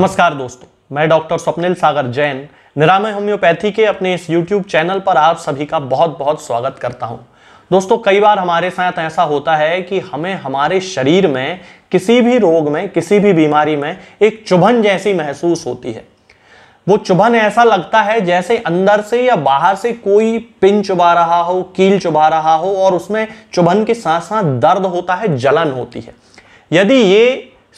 नमस्कार दोस्तों मैं डॉक्टर स्वप्निल सागर जैन निरामय होम्योपैथी के अपने इस यूट्यूब चैनल पर आप सभी का बहुत बहुत स्वागत करता हूं दोस्तों कई बार हमारे साथ ऐसा होता है कि हमें हमारे शरीर में किसी भी रोग में किसी भी बीमारी में एक चुभन जैसी महसूस होती है वो चुभन ऐसा लगता है जैसे अंदर से या बाहर से कोई पिन चुबा रहा हो कील चुबा रहा हो और उसमें चुभन के साथ साथ दर्द होता है जलन होती है यदि ये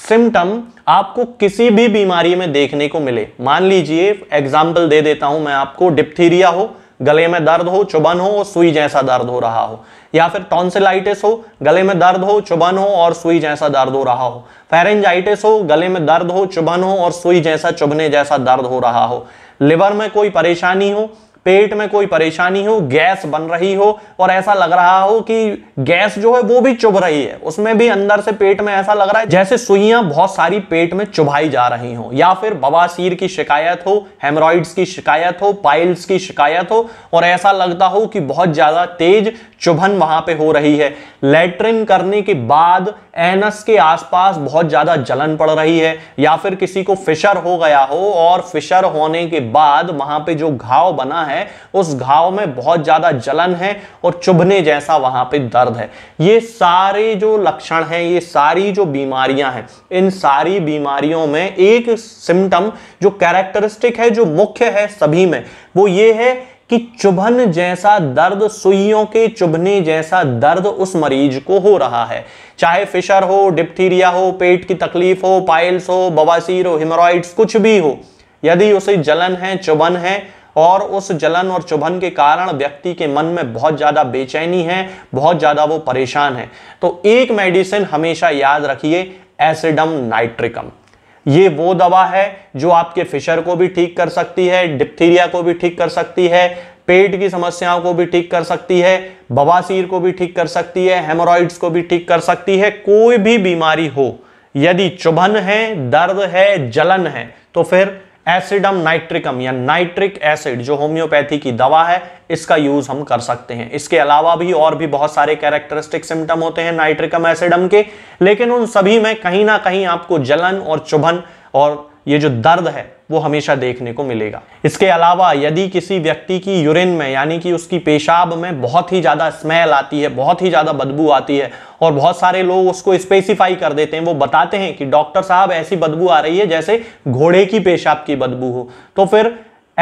सिम्टम आपको किसी भी बीमारी में देखने को मिले मान लीजिए एग्जाम्पल दे देता हूं मैं आपको डिप्थीरिया हो गले में दर्द हो चुबन हो और सुई जैसा दर्द हो रहा हो या फिर टॉन्सिलाइटिस हो गले में दर्द हो चुबन हो और सुई जैसा दर्द हो रहा हो फेरेंजाइटिस हो गले में दर्द हो चुबन हो और सुई जैसा चुभने जैसा दर्द हो रहा हो लिवर में कोई परेशानी हो पेट में कोई परेशानी हो गैस बन रही हो और ऐसा लग रहा हो कि गैस जो है वो भी चुभ रही है उसमें भी अंदर से पेट में ऐसा लग रहा है जैसे सुइयां बहुत सारी पेट में चुभाई जा रही हो या फिर बवासीर की शिकायत हो हेमरॉइड्स की शिकायत हो पाइल्स की शिकायत हो और ऐसा लगता हो कि बहुत ज्यादा तेज चुभन वहां पे हो रही है लेटरिन करने के बाद एनस के आसपास बहुत ज्यादा जलन पड़ रही है या फिर किसी को फिशर हो गया हो और फिशर होने के बाद वहां पे जो घाव बना है है उस घाव में बहुत ज्यादा जलन है और चुभने जैसा वहां पे दर्द है ये सारे जो लक्षण हैं ये सारी जो बीमारियां हैं इन सारी बीमारियों में एक सिम्टम जो कैरेक्टरिस्टिक है जो मुख्य है सभी में वो ये है कि चुभन जैसा दर्द सुइयों के चुभने जैसा दर्द उस मरीज को हो रहा है चाहे फिशर हो डिप्थीरिया हो पेट की तकलीफ हो पाइल्स हो बवासीर हो हिमोराइड्स कुछ भी हो यदि उसे जलन है चुभन है और उस जलन और चुभन के कारण व्यक्ति के मन में बहुत ज़्यादा बेचैनी है बहुत ज़्यादा वो परेशान है तो एक मेडिसिन हमेशा याद रखिए एसिडम नाइट्रिकम ये वो दवा है जो आपके फिशर को भी ठीक कर सकती है डिप्थीरिया को भी ठीक कर सकती है पेट की समस्याओं को भी ठीक कर सकती है बवासीर को भी ठीक कर सकती है हेमोरॉइड्स को भी ठीक कर सकती है कोई भी बीमारी हो यदि चुभन है दर्द है जलन है तो फिर एसिडम नाइट्रिकम या नाइट्रिक एसिड जो होम्योपैथी की दवा है इसका यूज हम कर सकते हैं इसके अलावा भी और भी बहुत सारे कैरेक्टरिस्टिक सिम्टम होते हैं नाइट्रिकम एसिडम के लेकिन उन सभी में कहीं ना कहीं आपको जलन और चुभन और ये जो दर्द है वो हमेशा देखने को मिलेगा इसके अलावा यदि किसी व्यक्ति की यूरिन में यानी कि उसकी पेशाब में बहुत ही ज़्यादा स्मेल आती है बहुत ही ज़्यादा बदबू आती है और बहुत सारे लोग उसको स्पेसिफाई कर देते हैं वो बताते हैं कि डॉक्टर साहब ऐसी बदबू आ रही है जैसे घोड़े की पेशाब की बदबू हो तो फिर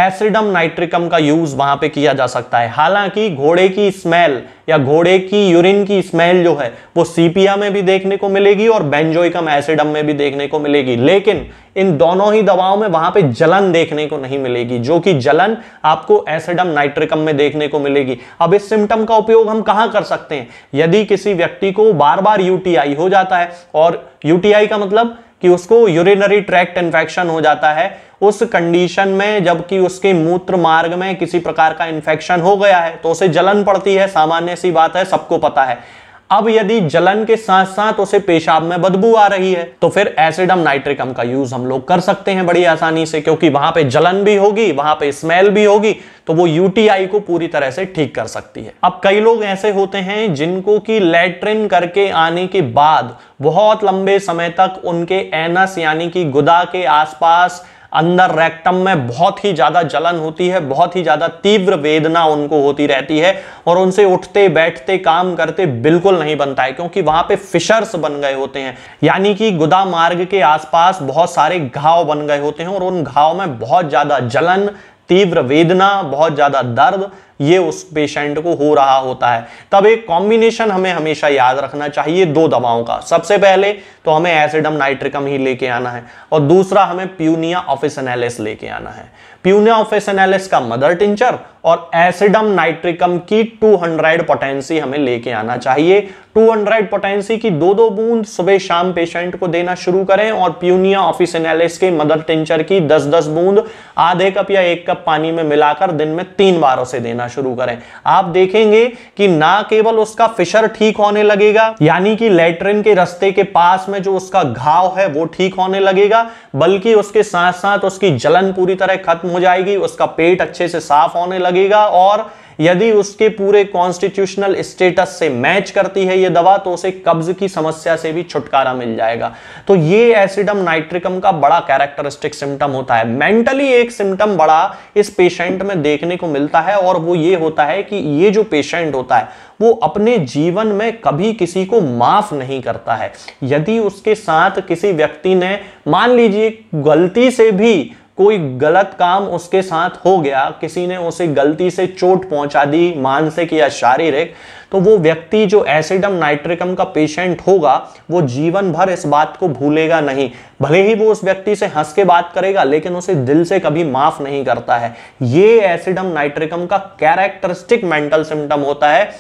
एसिडम नाइट्रिकम का यूज वहां पे किया जा सकता है हालांकि घोड़े की स्मेल या घोड़े की यूरिन की स्मेल जो है वो सीपिया में भी देखने को मिलेगी और बेंजोइकम एसिडम में भी देखने को मिलेगी लेकिन इन दोनों ही दवाओं में वहां पे जलन देखने को नहीं मिलेगी जो कि जलन आपको एसिडम नाइट्रिकम में देखने को मिलेगी अब इस सिम्टम का उपयोग हम कहां कर सकते हैं यदि किसी व्यक्ति को बार बार यूटीआई हो जाता है और यूटीआई का मतलब कि उसको यूरिनरी ट्रैक्ट इन्फेक्शन हो जाता है उस कंडीशन में जबकि उसके मूत्र मार्ग में किसी प्रकार का इन्फेक्शन हो गया है तो उसे जलन पड़ती है सामान्य सी बात है सबको पता है अब यदि जलन के साथ साथ उसे पेशाब में बदबू आ रही है तो फिर एसिडम नाइट्रिकम का यूज हम लोग कर सकते हैं बड़ी आसानी से क्योंकि वहां पे जलन भी होगी वहां पे स्मेल भी होगी तो वो यूटीआई को पूरी तरह से ठीक कर सकती है अब कई लोग ऐसे होते हैं जिनको कि लेट्रिन करके आने के बाद बहुत लंबे समय तक उनके एनस यानी कि गुदा के आसपास अंदर रेक्टम में बहुत ही ज़्यादा जलन होती है बहुत ही ज़्यादा तीव्र वेदना उनको होती रहती है और उनसे उठते बैठते काम करते बिल्कुल नहीं बनता है क्योंकि वहां पे फिशर्स बन गए होते हैं यानी कि गुदा मार्ग के आसपास बहुत सारे घाव बन गए होते हैं और उन घाव में बहुत ज़्यादा जलन तीव्र वेदना बहुत ज़्यादा दर्द ये उस पेशेंट को हो रहा होता है तब एक कॉम्बिनेशन हमें हमेशा याद रखना चाहिए दो दवाओं का सबसे पहले तो हमें एसिडम नाइट्रिकम ही लेके आना है और दूसरा हमें प्यूनिया ऑफिसनैलिस लेके आना है प्यूनिया ऑफिसनैलिस का मदर टिंचर और एसिडम नाइट्रिकम की 200 पोटेंसी हमें लेके आना चाहिए 200 पोटेंसी की दो दो बूंद सुबह शाम पेशेंट को देना शुरू करें और प्यूनिया ऑफिसनैलिस के मदर टिंचर की 10-10 बूंद आधे कप या एक कप पानी में मिलाकर दिन में तीन बार उसे देना शुरू करें आप देखेंगे कि ना केवल उसका फिशर ठीक होने लगेगा यानी कि लेटरिन के रस्ते के पास में जो उसका घाव है वो ठीक होने लगेगा बल्कि उसके साथ साथ उसकी जलन पूरी तरह खत्म हो जाएगी उसका पेट अच्छे से साफ होने लगेगा और यदि उसके पूरे कॉन्स्टिट्यूशनल स्टेटस से मैच करती है ये दवा तो उसे कब्ज की समस्या से भी छुटकारा मिल जाएगा तो ये एसिडम नाइट्रिकम का बड़ा कैरेक्टरिस्टिक सिम्टम होता है मेंटली एक सिम्टम बड़ा इस पेशेंट में देखने को मिलता है और वो ये होता है कि ये जो पेशेंट होता है वो अपने जीवन में कभी किसी को माफ नहीं करता है यदि उसके साथ किसी व्यक्ति ने मान लीजिए गलती से भी कोई गलत काम उसके साथ हो गया किसी ने उसे गलती से चोट पहुंचा दी मानसिक या शारीरिक तो वो व्यक्ति जो एसिडम नाइट्रिकम का पेशेंट होगा वो जीवन भर इस बात को भूलेगा नहीं भले ही वो उस व्यक्ति से हंस के बात करेगा लेकिन उसे दिल से कभी माफ नहीं करता है ये एसिडम नाइट्रिकम का कैरेक्टरिस्टिक मेंटल सिम्टम होता है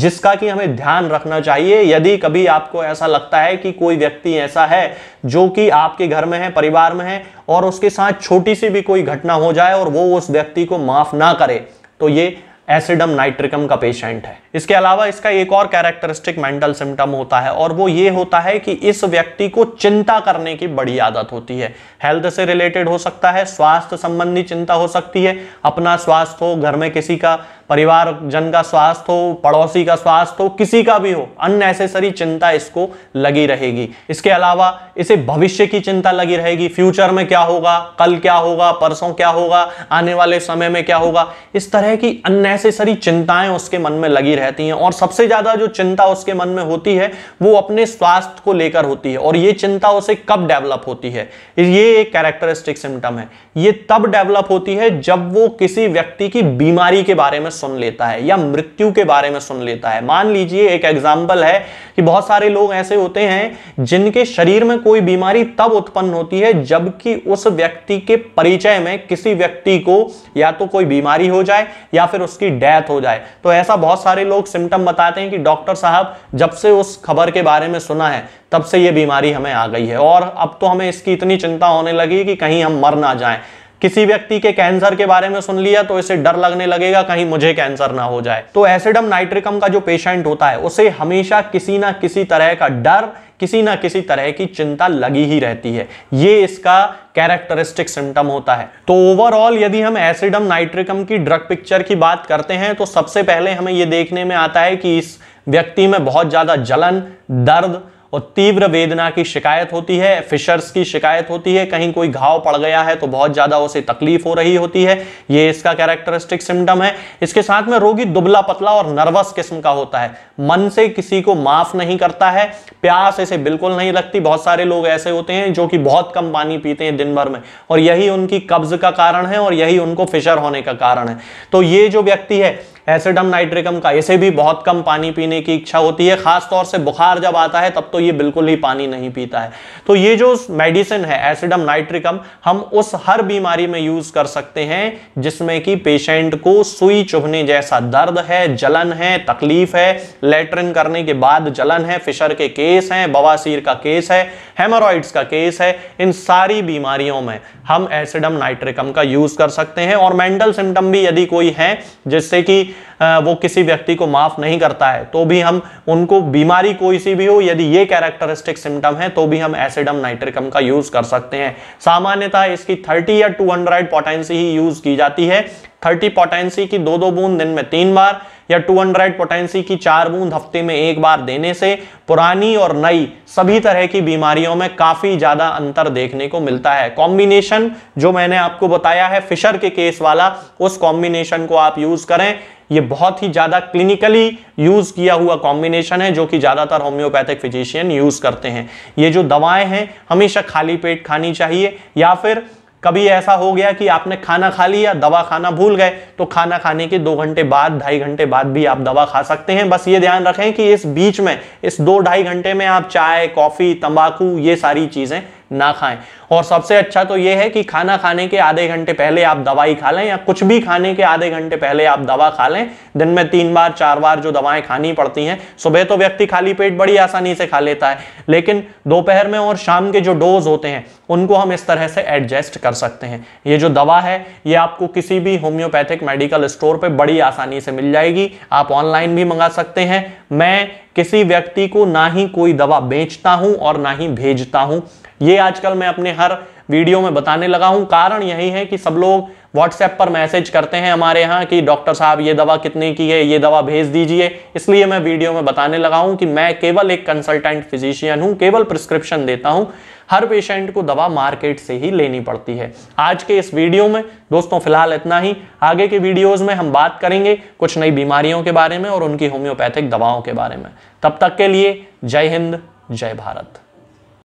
जिसका कि हमें ध्यान रखना चाहिए यदि कभी आपको ऐसा लगता है कि कोई व्यक्ति ऐसा है जो कि आपके घर में है परिवार में है और उसके साथ छोटी सी भी कोई घटना हो जाए और वो उस व्यक्ति को माफ ना करे तो ये एसिडम नाइट्रिकम का पेशेंट है इसके अलावा इसका एक और कैरेक्टरिस्टिक मेंटल सिम्टम होता है और वो ये होता है कि इस व्यक्ति को चिंता करने की बड़ी आदत होती है हेल्थ से रिलेटेड हो सकता है स्वास्थ्य संबंधी चिंता हो सकती है अपना स्वास्थ्य हो घर में किसी का परिवार जन का स्वास्थ्य हो पड़ोसी का स्वास्थ्य हो किसी का भी हो अननेसेसरी चिंता इसको लगी रहेगी इसके अलावा इसे भविष्य की चिंता लगी रहेगी फ्यूचर में क्या होगा कल क्या होगा परसों क्या होगा आने वाले समय में क्या होगा इस तरह की अननेसेसरी चिंताएं उसके मन में लगी रहती हैं और सबसे ज्यादा जो चिंता उसके मन में होती है वो अपने स्वास्थ्य को लेकर होती है और ये चिंता उसे कब डेवलप होती है ये एक कैरेक्टरिस्टिक सिम्टम है ये तब डेवलप होती है जब वो किसी व्यक्ति की बीमारी के बारे में सुन लेता है या मृत्यु के बारे में सुन लेता है मान लीजिए एक एग्जाम्पल है कि बहुत सारे लोग ऐसे होते हैं जिनके शरीर में कोई बीमारी तब उत्पन्न होती है जबकि उस व्यक्ति के परिचय में किसी व्यक्ति को या तो कोई बीमारी हो जाए या फिर उसकी डेथ हो जाए तो ऐसा बहुत सारे लोग सिम्टम बताते हैं कि डॉक्टर साहब जब से उस खबर के बारे में सुना है तब से ये बीमारी हमें आ गई है और अब तो हमें इसकी इतनी चिंता होने लगी कि कहीं हम मर ना जाएं किसी व्यक्ति के कैंसर के बारे में सुन लिया तो इसे डर लगने लगेगा कहीं मुझे कैंसर ना हो जाए तो एसिडम नाइट्रिकम का जो पेशेंट होता है उसे हमेशा किसी ना किसी तरह का डर किसी ना किसी तरह की चिंता लगी ही रहती है ये इसका कैरेक्टरिस्टिक सिम्टम होता है तो ओवरऑल यदि हम एसिडम नाइट्रिकम की ड्रग पिक्चर की बात करते हैं तो सबसे पहले हमें ये देखने में आता है कि इस व्यक्ति में बहुत ज़्यादा जलन दर्द और तीव्र वेदना की शिकायत होती है फिशर्स की शिकायत होती है कहीं कोई घाव पड़ गया है तो बहुत ज़्यादा उसे तकलीफ हो रही होती है ये इसका कैरेक्टरिस्टिक सिम्टम है इसके साथ में रोगी दुबला पतला और नर्वस किस्म का होता है मन से किसी को माफ नहीं करता है प्यास इसे बिल्कुल नहीं लगती बहुत सारे लोग ऐसे होते हैं जो कि बहुत कम पानी पीते हैं दिन भर में और यही उनकी कब्ज का कारण है और यही उनको फिशर होने का कारण है तो ये जो व्यक्ति है एसिडम नाइट्रिकम का इसे भी बहुत कम पानी पीने की इच्छा होती है खासतौर से बुखार जब आता है तब तो ये बिल्कुल ही पानी नहीं पीता है तो ये जो मेडिसिन है एसिडम नाइट्रिकम हम उस हर बीमारी में यूज कर सकते हैं जिसमें कि पेशेंट को सुई चुभने जैसा दर्द है जलन है तकलीफ है लेटरिन करने के बाद जलन है फिशर के केस हैं बवासीर का केस है हेमोरॉइड्स का केस है इन सारी बीमारियों में हम एसिडम नाइट्रिकम का यूज कर सकते हैं और मेंटल सिम्टम भी यदि कोई है जिससे कि वो किसी व्यक्ति को माफ नहीं करता है तो भी हम उनको बीमारी कोई सी भी हो यदि ये कैरेक्टरिस्टिक सिम्टम है तो भी हम एसिडम नाइट्रिकम का यूज कर सकते हैं सामान्यतः इसकी थर्टी या टू हंड्रेड पोटेंसी ही यूज की जाती है थर्टी पोटेंसी की दो दो बूंद दिन में तीन बार या 200 पोटेंसी की चार बूंद हफ्ते में एक बार देने से पुरानी और नई सभी तरह की बीमारियों में काफी ज्यादा अंतर देखने को मिलता है कॉम्बिनेशन जो मैंने आपको बताया है फिशर के केस वाला उस कॉम्बिनेशन को आप यूज करें ये बहुत ही ज्यादा क्लिनिकली यूज किया हुआ कॉम्बिनेशन है जो कि ज्यादातर होम्योपैथिक फिजिशियन यूज करते हैं ये जो दवाएं हैं हमेशा खाली पेट खानी चाहिए या फिर कभी ऐसा हो गया कि आपने खाना खा लिया दवा खाना भूल गए तो खाना खाने के दो घंटे बाद ढाई घंटे बाद भी आप दवा खा सकते हैं बस ये ध्यान रखें कि इस बीच में इस दो ढाई घंटे में आप चाय कॉफ़ी तंबाकू ये सारी चीज़ें ना खाएं और सबसे अच्छा तो ये है कि खाना खाने के आधे घंटे पहले आप दवाई खा लें या कुछ भी खाने के आधे घंटे पहले आप दवा खा लें दिन में तीन बार चार बार जो दवाएं खानी पड़ती हैं सुबह तो व्यक्ति खाली पेट बड़ी आसानी से खा लेता है लेकिन दोपहर में और शाम के जो डोज होते हैं उनको हम इस तरह से एडजस्ट कर सकते हैं ये जो दवा है ये आपको किसी भी होम्योपैथिक मेडिकल स्टोर पर बड़ी आसानी से मिल जाएगी आप ऑनलाइन भी मंगा सकते हैं मैं किसी व्यक्ति को ना ही कोई दवा बेचता हूं और ना ही भेजता हूं ये आजकल मैं अपने हर वीडियो में बताने लगा हूँ कारण यही है कि सब लोग व्हाट्सएप पर मैसेज करते हैं हमारे यहाँ कि डॉक्टर साहब ये दवा कितने की है ये दवा भेज दीजिए इसलिए मैं वीडियो में बताने लगा हूँ कि मैं केवल एक कंसल्टेंट फिजिशियन हूँ केवल प्रिस्क्रिप्शन देता हूँ हर पेशेंट को दवा मार्केट से ही लेनी पड़ती है आज के इस वीडियो में दोस्तों फिलहाल इतना ही आगे के वीडियोस में हम बात करेंगे कुछ नई बीमारियों के बारे में और उनकी होम्योपैथिक दवाओं के बारे में तब तक के लिए जय हिंद जय भारत